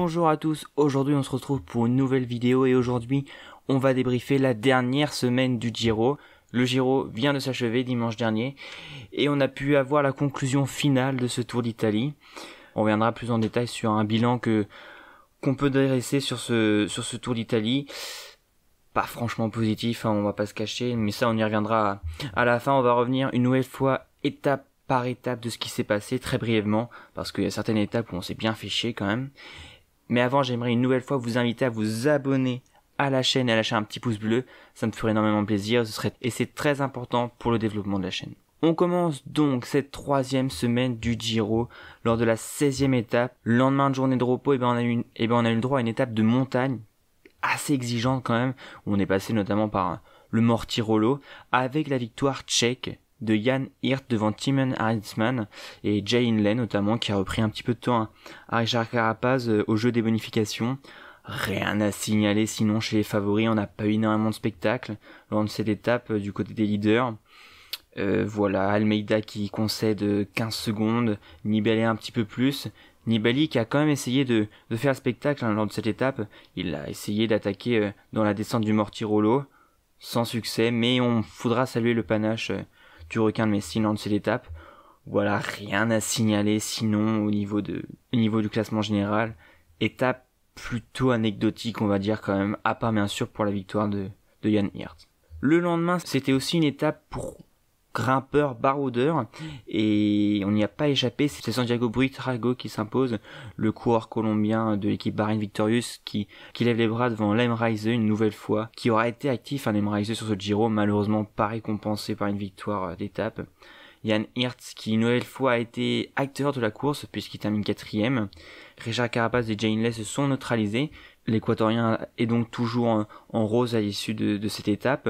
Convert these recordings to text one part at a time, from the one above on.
Bonjour à tous, aujourd'hui on se retrouve pour une nouvelle vidéo et aujourd'hui on va débriefer la dernière semaine du Giro. Le Giro vient de s'achever dimanche dernier et on a pu avoir la conclusion finale de ce Tour d'Italie. On reviendra plus en détail sur un bilan que qu'on peut dresser sur ce sur ce Tour d'Italie. Pas franchement positif, hein, on va pas se cacher, mais ça on y reviendra à la fin. On va revenir une nouvelle fois étape par étape de ce qui s'est passé très brièvement parce qu'il y a certaines étapes où on s'est bien fiché quand même mais avant, j'aimerais une nouvelle fois vous inviter à vous abonner à la chaîne et à lâcher un petit pouce bleu. Ça me ferait énormément plaisir. Ce serait... Et c'est très important pour le développement de la chaîne. On commence donc cette troisième semaine du Giro. Lors de la 16e étape, lendemain de journée de repos, et eh ben on, a eu et eh ben on a eu le droit à une étape de montagne assez exigeante quand même, où on est passé notamment par euh, le Mortirolo, avec la victoire tchèque de Jan Hirt devant Timon Heinzman. et Jay Inlay notamment qui a repris un petit peu de temps à Richard Carapaz euh, au jeu des bonifications. Rien à signaler sinon chez les favoris, on n'a pas eu énormément de spectacle lors de cette étape euh, du côté des leaders. Euh, voilà, Almeida qui concède 15 secondes, Nibali un petit peu plus. Nibali qui a quand même essayé de, faire spectacle hein, lors de cette étape. Il a essayé d'attaquer dans la descente du Mortirolo, sans succès, mais on faudra saluer le panache du requin de Messi lors de cette étape. Voilà, rien à signaler sinon au niveau, de, niveau du classement général. Étape plutôt anecdotique, on va dire quand même, à part bien sûr pour la victoire de, de Jan Hirt. Le lendemain, c'était aussi une étape pour grimpeur baroudeur et on n'y a pas échappé. C'est Santiago Buitrago qui s'impose, le coureur colombien de l'équipe Bahrain Victorious qui, qui lève les bras devant Lem une nouvelle fois, qui aura été actif un hein, sur ce Giro, malheureusement pas récompensé par une victoire euh, d'étape. Yann Hirtz qui une nouvelle fois a été acteur de la course puisqu'il termine quatrième. Richard Carapaz et Jane se sont neutralisés. L'équatorien est donc toujours hein, en, rose à l'issue de, de cette étape.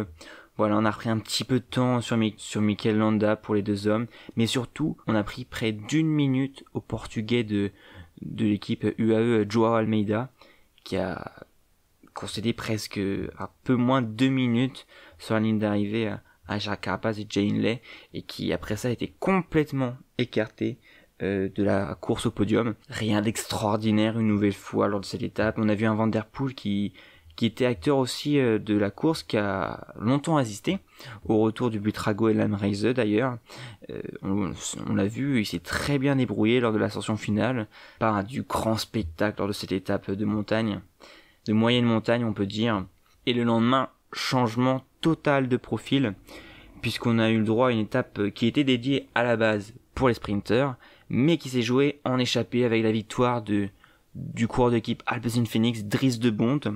Voilà, on a pris un petit peu de temps sur, Mi Landa pour les deux hommes, mais surtout, on a pris près d'une minute au portugais de, de l'équipe UAE Joao Almeida, qui a concédé presque un peu moins de deux minutes sur la ligne d'arrivée à, à Jacques et Jane et qui après ça a été complètement écarté euh, de la course au podium. Rien d'extraordinaire une nouvelle fois lors de cette étape. On a vu un Van qui qui était acteur aussi euh, de la course, qui a longtemps assisté au retour du Butrago et Lamreise d'ailleurs. Euh, on, l'a vu, il s'est très bien débrouillé lors de l'ascension finale, par du grand spectacle lors de cette étape de montagne, de moyenne montagne on peut dire. Et le lendemain, changement total de profil, puisqu'on a eu le droit à une étape qui était dédiée à la base pour les sprinteurs, mais qui s'est jouée en échappée avec la victoire de, du coureur d'équipe Alpecin Phoenix, Driss de Bonte,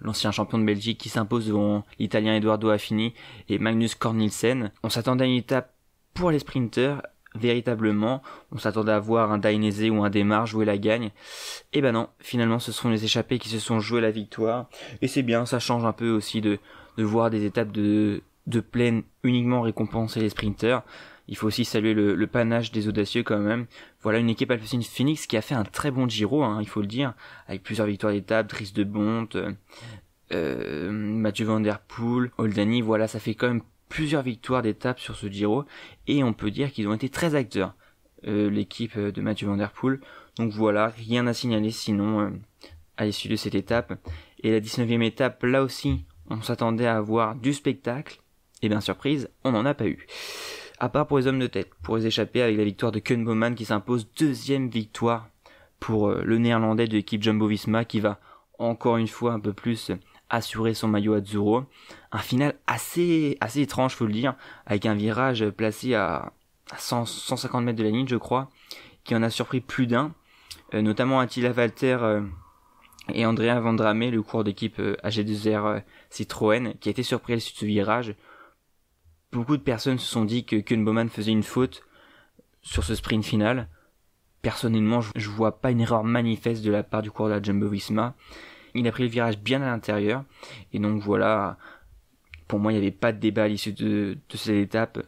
l'ancien champion de Belgique qui s'impose devant l'italien Eduardo Affini et Magnus Cornilsen. On s'attendait à une étape pour les sprinteurs véritablement. On s'attendait à voir un Dainese ou un Démar jouer la gagne. Et eh ben non, finalement ce sont les échappés qui se sont joués la victoire. Et c'est bien, ça change un peu aussi de, de voir des étapes de de plaine uniquement récompenser les sprinters. Il faut aussi saluer le, panache des audacieux quand même. Voilà une équipe Cine Phoenix qui a fait un très bon Giro, hein, il faut le dire, avec plusieurs victoires d'étape, Driss de Bonte, euh, euh, Mathieu Van Der Poel, Oldani, voilà, ça fait quand même plusieurs victoires d'étape sur ce Giro, et on peut dire qu'ils ont été très acteurs, euh, l'équipe de Mathieu Van Der Poel. Donc voilà, rien à signaler sinon à l'issue de cette étape. Et la 19e étape, là aussi, on s'attendait à avoir du spectacle, et eh bien surprise, on n'en a pas eu. À part pour les hommes de tête, pour les échapper avec la victoire de Ken Bowman qui s'impose deuxième victoire pour euh, le néerlandais de l'équipe Jumbo-Visma qui va encore une fois un peu plus assurer son maillot à Zuro. Un final assez, assez étrange, faut le dire, avec un virage placé à 150 mètres de la ligne, je crois, qui en a surpris plus d'un, euh, notamment Attila Walter euh, et Andrea Vandrame, le cours d'équipe AG2R Citroën, qui a été surpris à de ce virage, beaucoup de personnes se sont dit que Kun Bowman faisait une faute sur ce sprint final. Personnellement, je vois pas une erreur manifeste de la part du coureur de la Jumbo Visma. Il a pris le virage bien à l'intérieur. Et donc voilà, pour moi, il n'y avait pas de débat à l'issue de, cette étape.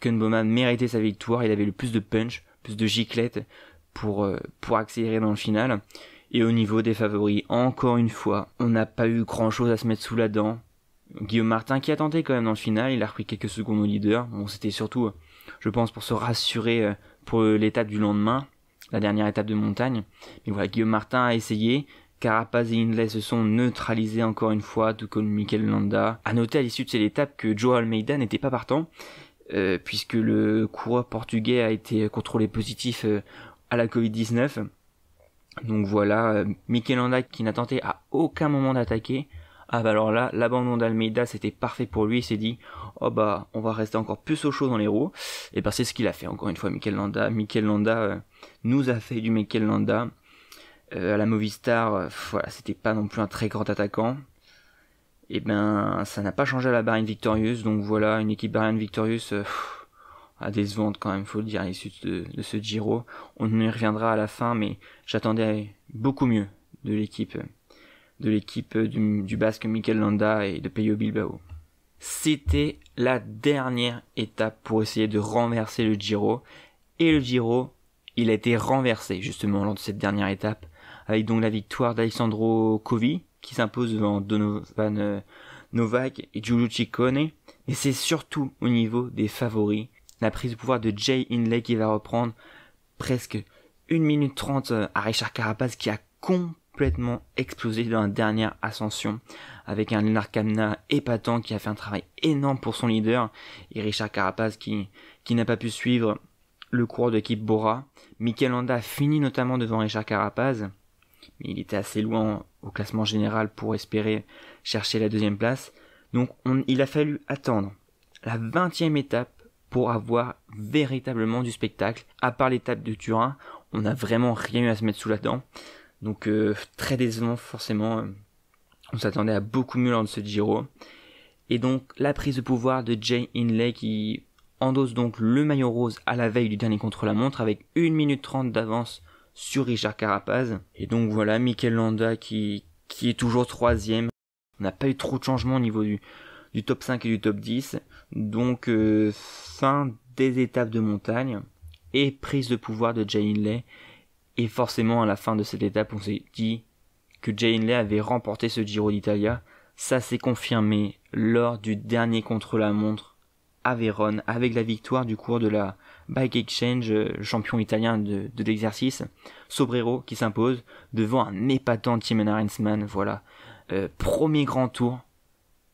Ken Bowman méritait sa victoire. Il avait le plus de punch, plus de giclette pour, euh, pour accélérer dans le final. Et au niveau des favoris, encore une fois, on n'a pas eu grand chose à se mettre sous la dent. Guillaume Martin qui a tenté quand même dans le final, il a repris quelques secondes au leader. Bon, c'était surtout, je pense, pour se rassurer euh, pour l'étape du lendemain, la dernière étape de montagne. Mais voilà, Guillaume Martin a essayé. Carapaz et Hindley se sont neutralisés encore une fois, tout comme Mikel Landa. A noter à l'issue de cette étape que Joe Almeida n'était pas partant, euh, puisque le coureur portugais a été contrôlé positif euh, à la Covid-19. Donc voilà, euh, Landa qui n'a tenté à aucun moment d'attaquer, ah bah alors là, l'abandon d'Almeida, c'était parfait pour lui. Il s'est dit, oh bah, on va rester encore plus au chaud dans les roues. Et bah c'est ce qu'il a fait. Encore une fois, Mikel Landa, Mikel Landa euh, nous a fait du Mikel Landa. Euh, à la Movistar, euh, voilà, c'était pas non plus un très grand attaquant. Et ben, ça n'a pas changé à la Barine Victorieuse Donc voilà, une équipe Barine Victorious à ventes quand même, faut le dire, à l'issue de, de, ce Giro. On y reviendra à la fin, mais j'attendais beaucoup mieux de l'équipe de l'équipe euh, du, Basque Mikel Landa et de Peyo Bilbao. C'était la dernière étape pour essayer de renverser le Giro. Et le Giro, il a été renversé justement lors de cette dernière étape, avec donc la victoire d'Alessandro Covi, qui s'impose devant Donovan euh, Novak et Giulio Ciccone. Et c'est surtout au niveau des favoris, la prise de pouvoir de Jay inley qui va reprendre presque 1 minute 30 euh, à Richard Carapaz qui a complètement complètement explosé dans la dernière ascension, avec un Lennart Kamna épatant qui a fait un travail énorme pour son leader, et Richard Carapaz qui, qui n'a pas pu suivre le cours de l'équipe Bora. Mikel Landa finit notamment devant Richard Carapaz, mais il était assez loin au classement général pour espérer chercher la deuxième place. Donc il a fallu attendre la 20 20e étape pour avoir véritablement du spectacle. À part l'étape de Turin, on n'a vraiment rien eu à se mettre sous la dent. Donc euh, très décevant forcément. Euh, on s'attendait à beaucoup mieux lors de ce Giro. Et donc la prise de pouvoir de Jay Inlay qui endosse donc le maillot rose à la veille du dernier contre-la-montre avec 1 minute 30 d'avance sur Richard Carapaz. Et donc voilà, Mikel Landa qui, qui est toujours troisième. On n'a pas eu trop de changements au niveau du, du top 5 et du top 10. Donc euh, fin des étapes de montagne et prise de pouvoir de Jay Inlay et forcément, à la fin de cette étape, on s'est dit que Jay avait remporté ce Giro d'Italia. Ça s'est confirmé lors du dernier contre-la-montre à Vérone, avec la victoire du cours de la Bike Exchange, euh, champion italien de, l'exercice, Sobrero qui s'impose devant un épatant Tim Arensman. Voilà, euh, premier grand tour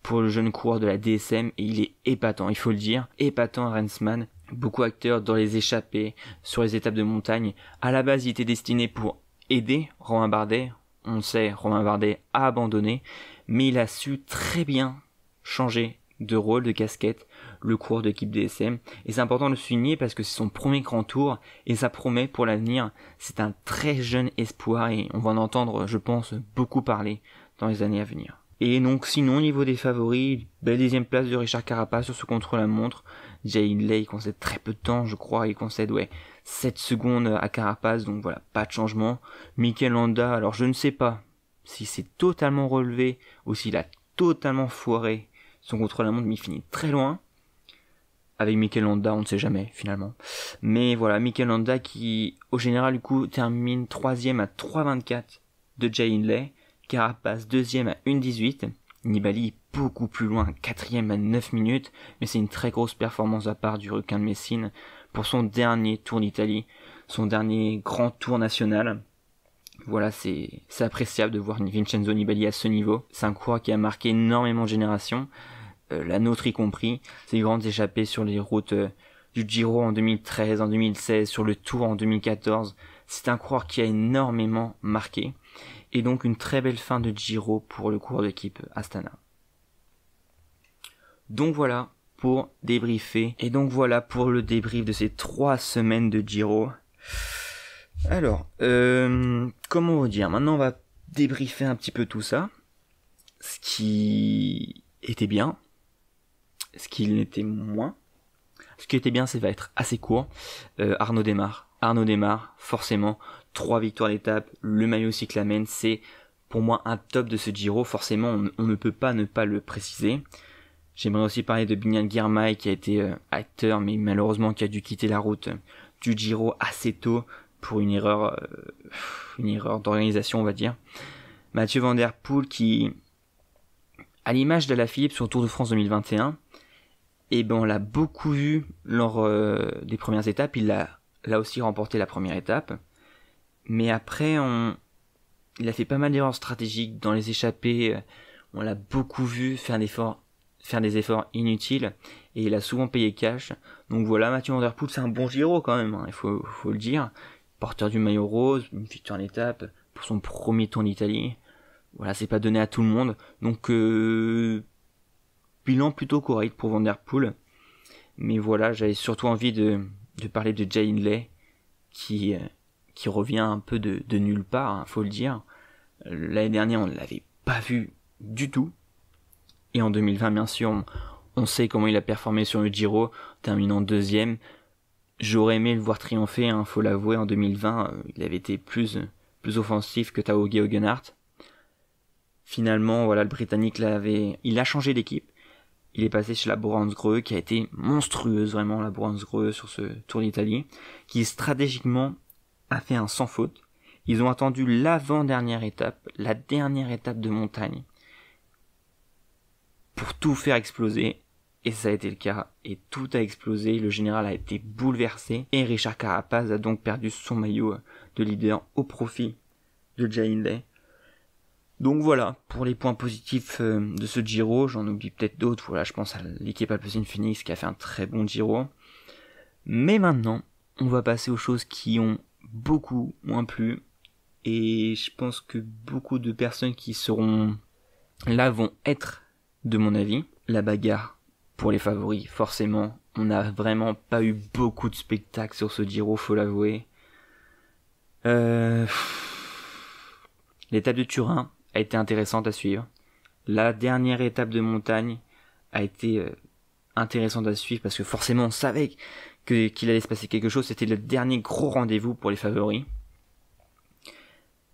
pour le jeune coureur de la DSM et il est épatant, il faut le dire, épatant Arensman beaucoup acteurs dans les échappées, sur les étapes de montagne. À la base, il était destiné pour aider Romain Bardet. On sait, Romain Bardet a abandonné, mais il a su très bien changer de rôle, de casquette, le cours d'équipe DSM. Et c'est important de le souligner parce que c'est son premier grand tour et ça promet pour l'avenir. C'est un très jeune espoir et on va en entendre, je pense, beaucoup parler dans les années à venir. Et donc sinon, au niveau des favoris, belle deuxième place de Richard Carapaz sur ce contre-la-montre. Jay Hindley concède très peu de temps, je crois, il concède ouais 7 secondes à Carapace, donc voilà, pas de changement. Mikel Landa, alors je ne sais pas si c'est totalement relevé ou s'il a totalement foiré son contrôle à montre, mais il finit très loin. Avec Mikel Landa, on ne sait jamais finalement. Mais voilà, Mikel Landa qui, au général, du coup, termine 3ème à 3,24 de Jay Hindley. Carapace deuxième à 1,18. Nibali beaucoup plus loin, quatrième à 9 minutes, mais c'est une très grosse performance à part du requin de Messine pour son dernier tour d'Italie, son dernier grand tour national. Voilà, c'est appréciable de voir Vincenzo Nibali à ce niveau. C'est un coureur qui a marqué énormément de générations, euh, la nôtre y compris. Ses grandes échappées sur les routes euh, du Giro en 2013, en 2016, sur le Tour en 2014. C'est un coureur qui a énormément marqué. Et donc une très belle fin de Giro pour le cours d'équipe Astana. Donc voilà pour débriefer. Et donc voilà pour le débrief de ces trois semaines de Giro. Alors, euh, comment dire Maintenant, on va débriefer un petit peu tout ça. Ce qui était bien, ce qui n'était moins. Ce qui était bien, c'est va être assez court. Euh, Arnaud démarre. Arnaud démarre, forcément. Trois victoires d'étape. Le maillot cyclamen, c'est pour moi un top de ce Giro. Forcément, on ne peut pas ne pas le préciser. J'aimerais aussi parler de bignan Girmay qui a été euh, acteur mais malheureusement qui a dû quitter la route euh, du Giro assez tôt pour une erreur, euh, une erreur d'organisation on va dire. Mathieu Van Der Poel qui, à l'image de la Philippe sur le Tour de France 2021, et eh ben on l'a beaucoup vu lors des premières étapes, il a là aussi remporté la première étape. Mais après, on, il a fait pas mal d'erreurs stratégiques dans les échappées. On l'a beaucoup vu faire un effort faire des efforts inutiles et il a souvent payé cash. Donc voilà, Mathieu Van c'est un bon Giro quand même, hein, il faut, le dire. Porteur du maillot rose, une victoire en étape pour son premier tour Italie Voilà, c'est pas donné à tout le monde. Donc euh, bilan plutôt correct pour Vanderpool Mais voilà, j'avais surtout envie de, parler de Jay lay qui, euh, qui revient un peu de, nulle part, Il hein, faut le dire. L'année dernière, on ne l'avait pas vu du tout. Et en 2020, bien sûr, on, sait comment il a performé sur le Giro, terminant deuxième. J'aurais aimé le voir triompher, il hein, faut l'avouer, en 2020, euh, il avait été plus, plus offensif que Tao Hart. Finalement, voilà, le Britannique l'avait, il a changé d'équipe. Il est passé chez la Hansgrohe, qui a été monstrueuse, vraiment, la Hansgrohe sur ce Tour d'Italie, qui stratégiquement a fait un sans faute. Ils ont attendu l'avant-dernière étape, la dernière étape de montagne, pour tout faire exploser. Et ça a été le cas, et tout a explosé, le général a été bouleversé, et Richard Carapaz a donc perdu son maillot de leader au profit de Jay Donc voilà, pour les points positifs euh, de ce Giro, j'en oublie peut-être d'autres, voilà, je pense à l'équipe Alpecin Phoenix qui a fait un très bon Giro. Mais maintenant, on va passer aux choses qui ont beaucoup moins plu, et je pense que beaucoup de personnes qui seront là vont être de mon avis. La bagarre pour les favoris, forcément. On n'a vraiment pas eu beaucoup de spectacles sur ce Giro, faut l'avouer. Euh, l'étape de Turin a été intéressante à suivre. La dernière étape de montagne a été euh, intéressante à suivre parce que forcément on savait qu'il allait se passer quelque chose. C'était le dernier gros rendez-vous pour les favoris.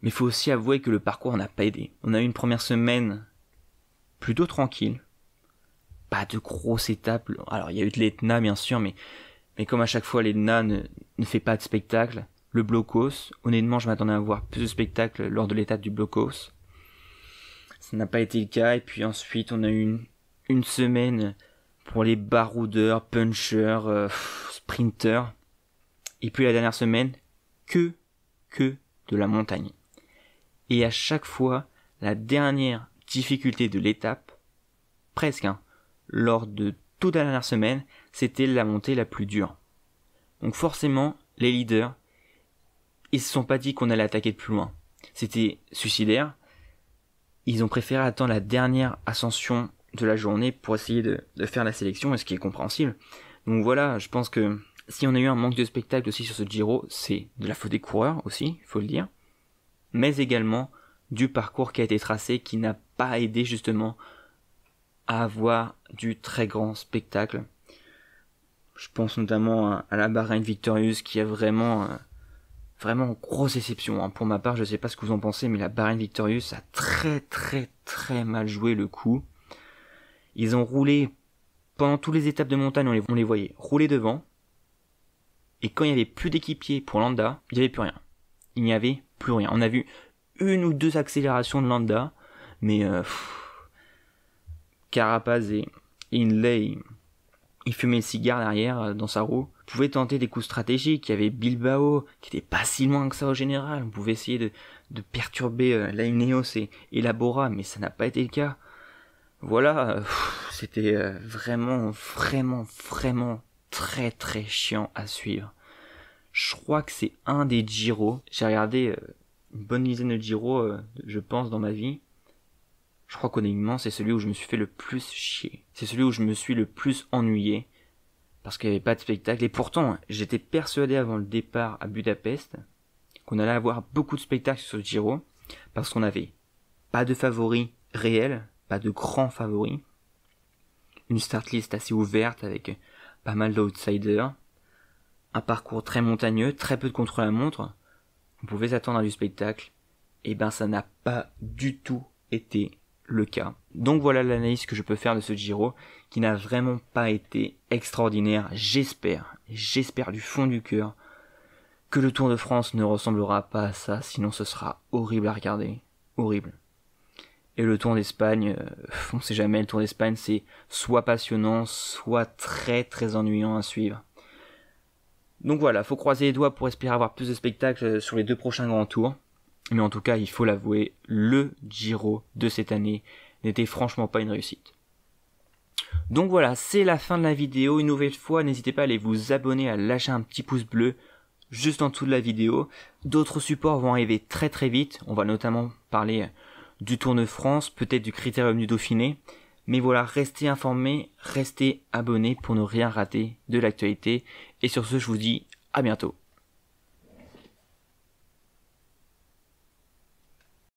Mais il faut aussi avouer que le parcours n'a pas aidé. On a eu une première semaine plutôt tranquille. Pas de grosses étapes. Alors il y a eu de l'Etna bien sûr, mais, mais comme à chaque fois l'Etna ne, fait pas de spectacle, le Blocos, honnêtement je m'attendais à voir plus de spectacles lors de l'étape du Blocos. Ça n'a pas été le cas, et puis ensuite on a eu une, une semaine pour les baroudeurs, punchers, euh, sprinters. Et puis la dernière semaine, que, que de la montagne. Et à chaque fois, la dernière difficulté de l'étape, presque, hein. lors de toute la dernière semaine, c'était la montée la plus dure. Donc forcément, les leaders, ils se sont pas dit qu'on allait attaquer de plus loin. C'était suicidaire. Ils ont préféré attendre la dernière ascension de la journée pour essayer de, faire la sélection, et ce qui est compréhensible. Donc voilà, je pense que si on a eu un manque de spectacle aussi sur ce Giro, c'est de la faute des coureurs aussi, il faut le dire, mais également du parcours qui a été tracé qui n'a pas aidé justement à avoir du très grand spectacle. Je pense notamment à la Bahrain Victorious qui a vraiment euh, vraiment grosse exception... Hein. Pour ma part, je ne sais pas ce que vous en pensez, mais la Bahrain Victorious a très très très mal joué le coup. Ils ont roulé pendant toutes les étapes de montagne, on les, voyait rouler devant. Et quand il n'y avait plus d'équipiers pour Landa, il n'y avait plus rien. Il n'y avait plus rien. On a vu une ou deux accélérations de lambda, mais euh, et Carapazé, Inlay, il fumait le cigare derrière euh, dans sa roue, on pouvait tenter des coups stratégiques, il y avait Bilbao qui était pas si loin que ça au général, on pouvait essayer de, perturber euh, et, et mais ça n'a pas été le cas. Voilà, euh, c'était euh, vraiment, vraiment, vraiment très très chiant à suivre. Je crois que c'est un des Giro. J'ai regardé une bonne dizaine de Giro, euh, je pense, dans ma vie. Je crois qu'honnêtement, c'est celui où je me suis fait le plus chier. C'est celui où je me suis le plus ennuyé. Parce qu'il n'y avait pas de spectacle. Et pourtant, j'étais persuadé avant le départ à Budapest qu'on allait avoir beaucoup de spectacles sur le Giro. Parce qu'on n'avait pas de favoris réels, pas de grands favoris. Une start list assez ouverte avec pas mal d'outsiders. Un parcours très montagneux, très peu de contre-la-montre on pouvait s'attendre à du spectacle, et eh ben ça n'a pas du tout été le cas. Donc voilà l'analyse que je peux faire de ce Giro qui n'a vraiment pas été extraordinaire. J'espère, j'espère du fond du cœur que le Tour de France ne ressemblera pas à ça, sinon ce sera horrible à regarder, horrible. Et le Tour d'Espagne, euh, on sait jamais, le Tour d'Espagne c'est soit passionnant, soit très très ennuyant à suivre. Donc voilà, faut croiser les doigts pour espérer avoir plus de spectacles euh, sur les deux prochains grands tours. Mais en tout cas, il faut l'avouer, le Giro de cette année n'était franchement pas une réussite. Donc voilà, c'est la fin de la vidéo. Une nouvelle fois, n'hésitez pas à aller vous abonner, à lâcher un petit pouce bleu juste en dessous de la vidéo. D'autres supports vont arriver très très vite. On va notamment parler du Tour de France, peut-être du Critérium du Dauphiné. Mais voilà, restez informés, restez abonnés pour ne rien rater de l'actualité. Et sur ce, je vous dis à bientôt.